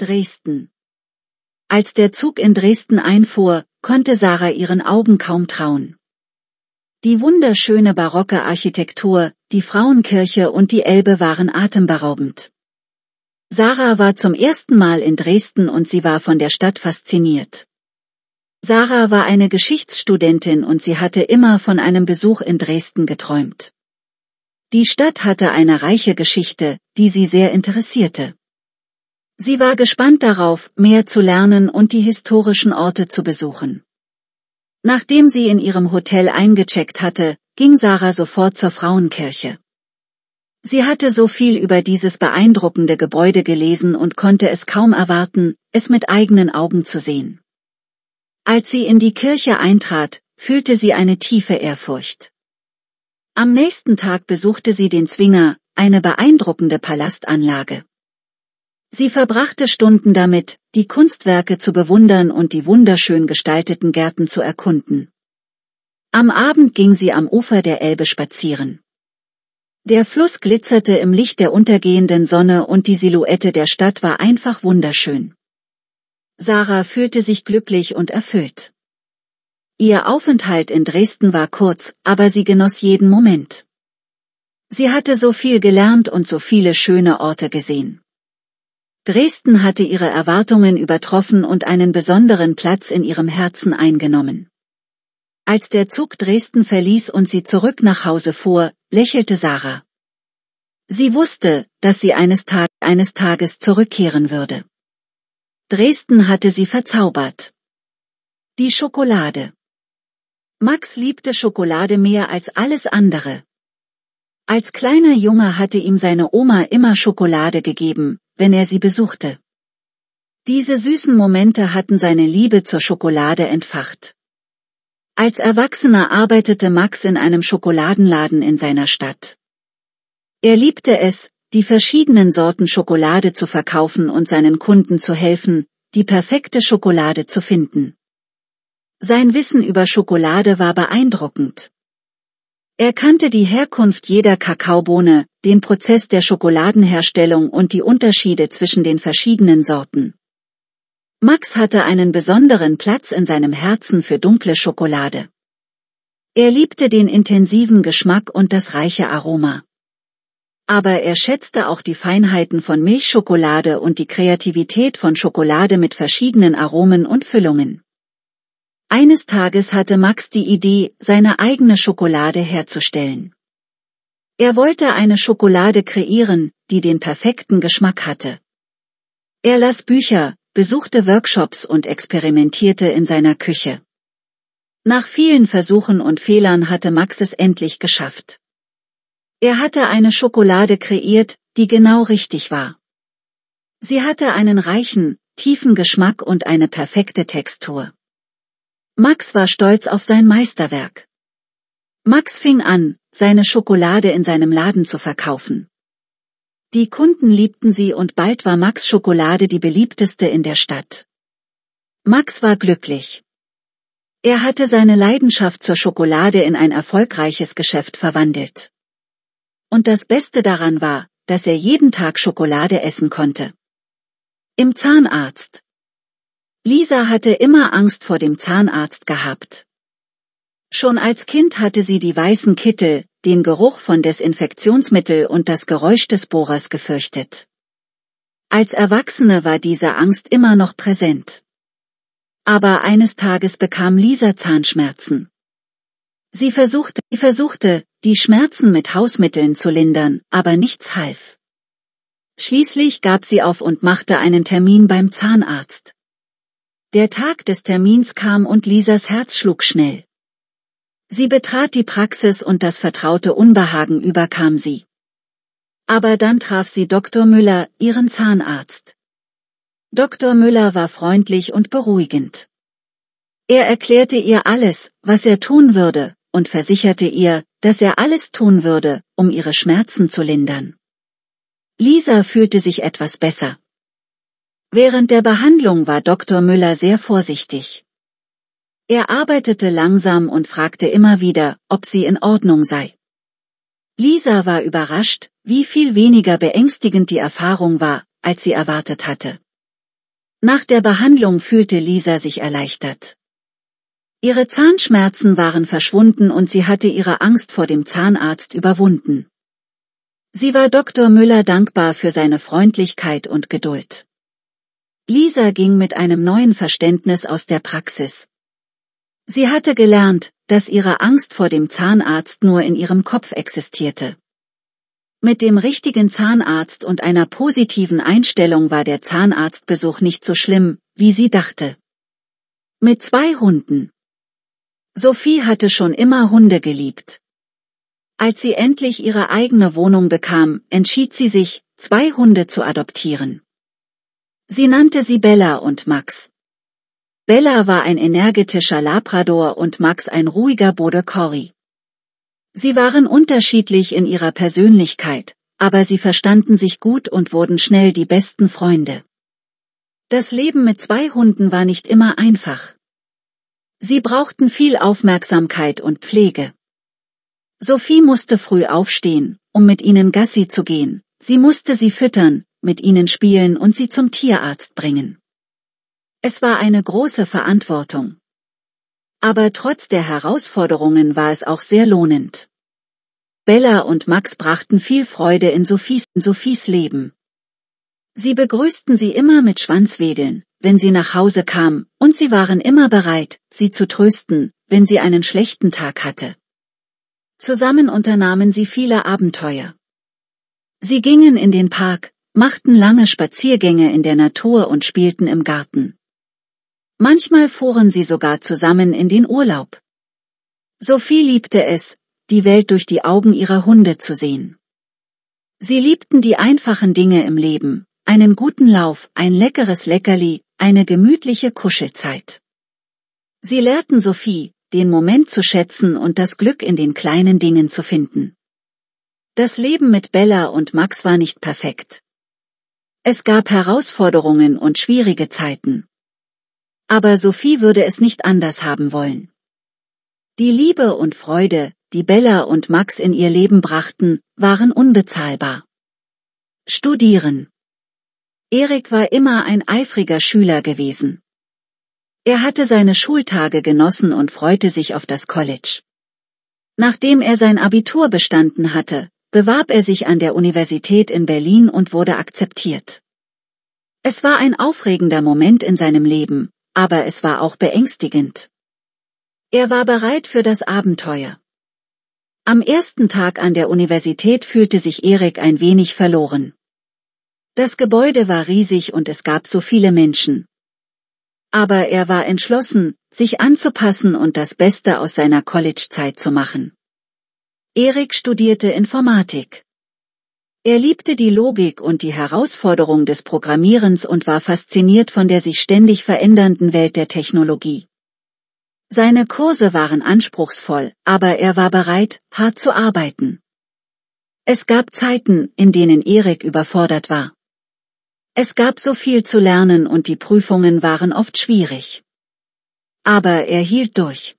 Dresden. Als der Zug in Dresden einfuhr, konnte Sarah ihren Augen kaum trauen. Die wunderschöne barocke Architektur, die Frauenkirche und die Elbe waren atemberaubend. Sarah war zum ersten Mal in Dresden und sie war von der Stadt fasziniert. Sarah war eine Geschichtsstudentin und sie hatte immer von einem Besuch in Dresden geträumt. Die Stadt hatte eine reiche Geschichte, die sie sehr interessierte. Sie war gespannt darauf, mehr zu lernen und die historischen Orte zu besuchen. Nachdem sie in ihrem Hotel eingecheckt hatte, ging Sarah sofort zur Frauenkirche. Sie hatte so viel über dieses beeindruckende Gebäude gelesen und konnte es kaum erwarten, es mit eigenen Augen zu sehen. Als sie in die Kirche eintrat, fühlte sie eine tiefe Ehrfurcht. Am nächsten Tag besuchte sie den Zwinger, eine beeindruckende Palastanlage. Sie verbrachte Stunden damit, die Kunstwerke zu bewundern und die wunderschön gestalteten Gärten zu erkunden. Am Abend ging sie am Ufer der Elbe spazieren. Der Fluss glitzerte im Licht der untergehenden Sonne und die Silhouette der Stadt war einfach wunderschön. Sarah fühlte sich glücklich und erfüllt. Ihr Aufenthalt in Dresden war kurz, aber sie genoss jeden Moment. Sie hatte so viel gelernt und so viele schöne Orte gesehen. Dresden hatte ihre Erwartungen übertroffen und einen besonderen Platz in ihrem Herzen eingenommen. Als der Zug Dresden verließ und sie zurück nach Hause fuhr, lächelte Sarah. Sie wusste, dass sie eines, Tag eines Tages zurückkehren würde. Dresden hatte sie verzaubert. Die Schokolade. Max liebte Schokolade mehr als alles andere. Als kleiner Junge hatte ihm seine Oma immer Schokolade gegeben, wenn er sie besuchte. Diese süßen Momente hatten seine Liebe zur Schokolade entfacht. Als Erwachsener arbeitete Max in einem Schokoladenladen in seiner Stadt. Er liebte es, die verschiedenen Sorten Schokolade zu verkaufen und seinen Kunden zu helfen, die perfekte Schokolade zu finden. Sein Wissen über Schokolade war beeindruckend. Er kannte die Herkunft jeder Kakaobohne, den Prozess der Schokoladenherstellung und die Unterschiede zwischen den verschiedenen Sorten. Max hatte einen besonderen Platz in seinem Herzen für dunkle Schokolade. Er liebte den intensiven Geschmack und das reiche Aroma. Aber er schätzte auch die Feinheiten von Milchschokolade und die Kreativität von Schokolade mit verschiedenen Aromen und Füllungen. Eines Tages hatte Max die Idee, seine eigene Schokolade herzustellen. Er wollte eine Schokolade kreieren, die den perfekten Geschmack hatte. Er las Bücher, besuchte Workshops und experimentierte in seiner Küche. Nach vielen Versuchen und Fehlern hatte Max es endlich geschafft. Er hatte eine Schokolade kreiert, die genau richtig war. Sie hatte einen reichen, tiefen Geschmack und eine perfekte Textur. Max war stolz auf sein Meisterwerk. Max fing an, seine Schokolade in seinem Laden zu verkaufen. Die Kunden liebten sie und bald war Max Schokolade die beliebteste in der Stadt. Max war glücklich. Er hatte seine Leidenschaft zur Schokolade in ein erfolgreiches Geschäft verwandelt. Und das Beste daran war, dass er jeden Tag Schokolade essen konnte. Im Zahnarzt, Lisa hatte immer Angst vor dem Zahnarzt gehabt. Schon als Kind hatte sie die weißen Kittel, den Geruch von Desinfektionsmittel und das Geräusch des Bohrers gefürchtet. Als Erwachsene war diese Angst immer noch präsent. Aber eines Tages bekam Lisa Zahnschmerzen. Sie versuchte, sie versuchte, die Schmerzen mit Hausmitteln zu lindern, aber nichts half. Schließlich gab sie auf und machte einen Termin beim Zahnarzt. Der Tag des Termins kam und Lisas Herz schlug schnell. Sie betrat die Praxis und das vertraute Unbehagen überkam sie. Aber dann traf sie Dr. Müller, ihren Zahnarzt. Dr. Müller war freundlich und beruhigend. Er erklärte ihr alles, was er tun würde, und versicherte ihr, dass er alles tun würde, um ihre Schmerzen zu lindern. Lisa fühlte sich etwas besser. Während der Behandlung war Dr. Müller sehr vorsichtig. Er arbeitete langsam und fragte immer wieder, ob sie in Ordnung sei. Lisa war überrascht, wie viel weniger beängstigend die Erfahrung war, als sie erwartet hatte. Nach der Behandlung fühlte Lisa sich erleichtert. Ihre Zahnschmerzen waren verschwunden und sie hatte ihre Angst vor dem Zahnarzt überwunden. Sie war Dr. Müller dankbar für seine Freundlichkeit und Geduld. Lisa ging mit einem neuen Verständnis aus der Praxis. Sie hatte gelernt, dass ihre Angst vor dem Zahnarzt nur in ihrem Kopf existierte. Mit dem richtigen Zahnarzt und einer positiven Einstellung war der Zahnarztbesuch nicht so schlimm, wie sie dachte. Mit zwei Hunden. Sophie hatte schon immer Hunde geliebt. Als sie endlich ihre eigene Wohnung bekam, entschied sie sich, zwei Hunde zu adoptieren. Sie nannte sie Bella und Max. Bella war ein energetischer Labrador und Max ein ruhiger Border Collie. Sie waren unterschiedlich in ihrer Persönlichkeit, aber sie verstanden sich gut und wurden schnell die besten Freunde. Das Leben mit zwei Hunden war nicht immer einfach. Sie brauchten viel Aufmerksamkeit und Pflege. Sophie musste früh aufstehen, um mit ihnen Gassi zu gehen. Sie musste sie füttern, mit ihnen spielen und sie zum Tierarzt bringen. Es war eine große Verantwortung. Aber trotz der Herausforderungen war es auch sehr lohnend. Bella und Max brachten viel Freude in Sophies, in Sophies Leben. Sie begrüßten sie immer mit Schwanzwedeln, wenn sie nach Hause kam, und sie waren immer bereit, sie zu trösten, wenn sie einen schlechten Tag hatte. Zusammen unternahmen sie viele Abenteuer. Sie gingen in den Park, machten lange Spaziergänge in der Natur und spielten im Garten. Manchmal fuhren sie sogar zusammen in den Urlaub. Sophie liebte es, die Welt durch die Augen ihrer Hunde zu sehen. Sie liebten die einfachen Dinge im Leben, einen guten Lauf, ein leckeres Leckerli, eine gemütliche Kuschelzeit. Sie lehrten Sophie, den Moment zu schätzen und das Glück in den kleinen Dingen zu finden. Das Leben mit Bella und Max war nicht perfekt. Es gab Herausforderungen und schwierige Zeiten. Aber Sophie würde es nicht anders haben wollen. Die Liebe und Freude, die Bella und Max in ihr Leben brachten, waren unbezahlbar. Studieren. Erik war immer ein eifriger Schüler gewesen. Er hatte seine Schultage genossen und freute sich auf das College. Nachdem er sein Abitur bestanden hatte, bewarb er sich an der Universität in Berlin und wurde akzeptiert. Es war ein aufregender Moment in seinem Leben, aber es war auch beängstigend. Er war bereit für das Abenteuer. Am ersten Tag an der Universität fühlte sich Erik ein wenig verloren. Das Gebäude war riesig und es gab so viele Menschen. Aber er war entschlossen, sich anzupassen und das Beste aus seiner College-Zeit zu machen. Erik studierte Informatik. Er liebte die Logik und die Herausforderung des Programmierens und war fasziniert von der sich ständig verändernden Welt der Technologie. Seine Kurse waren anspruchsvoll, aber er war bereit, hart zu arbeiten. Es gab Zeiten, in denen Erik überfordert war. Es gab so viel zu lernen und die Prüfungen waren oft schwierig. Aber er hielt durch.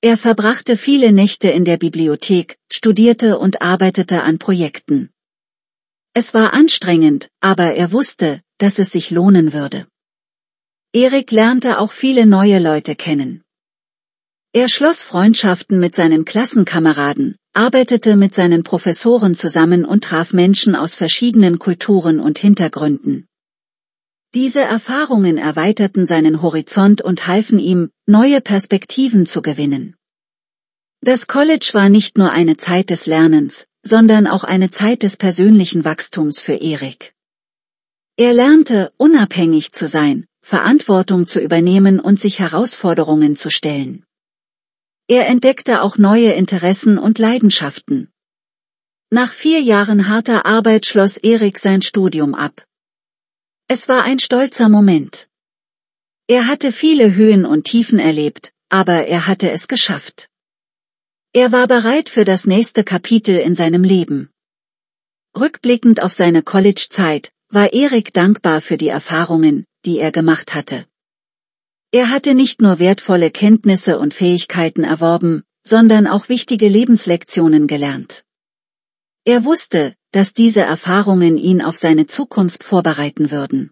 Er verbrachte viele Nächte in der Bibliothek, studierte und arbeitete an Projekten. Es war anstrengend, aber er wusste, dass es sich lohnen würde. Erik lernte auch viele neue Leute kennen. Er schloss Freundschaften mit seinen Klassenkameraden, arbeitete mit seinen Professoren zusammen und traf Menschen aus verschiedenen Kulturen und Hintergründen. Diese Erfahrungen erweiterten seinen Horizont und halfen ihm, neue Perspektiven zu gewinnen. Das College war nicht nur eine Zeit des Lernens, sondern auch eine Zeit des persönlichen Wachstums für Erik. Er lernte, unabhängig zu sein, Verantwortung zu übernehmen und sich Herausforderungen zu stellen. Er entdeckte auch neue Interessen und Leidenschaften. Nach vier Jahren harter Arbeit schloss Erik sein Studium ab. Es war ein stolzer Moment. Er hatte viele Höhen und Tiefen erlebt, aber er hatte es geschafft. Er war bereit für das nächste Kapitel in seinem Leben. Rückblickend auf seine College-Zeit, war Erik dankbar für die Erfahrungen, die er gemacht hatte. Er hatte nicht nur wertvolle Kenntnisse und Fähigkeiten erworben, sondern auch wichtige Lebenslektionen gelernt. Er wusste, dass diese Erfahrungen ihn auf seine Zukunft vorbereiten würden.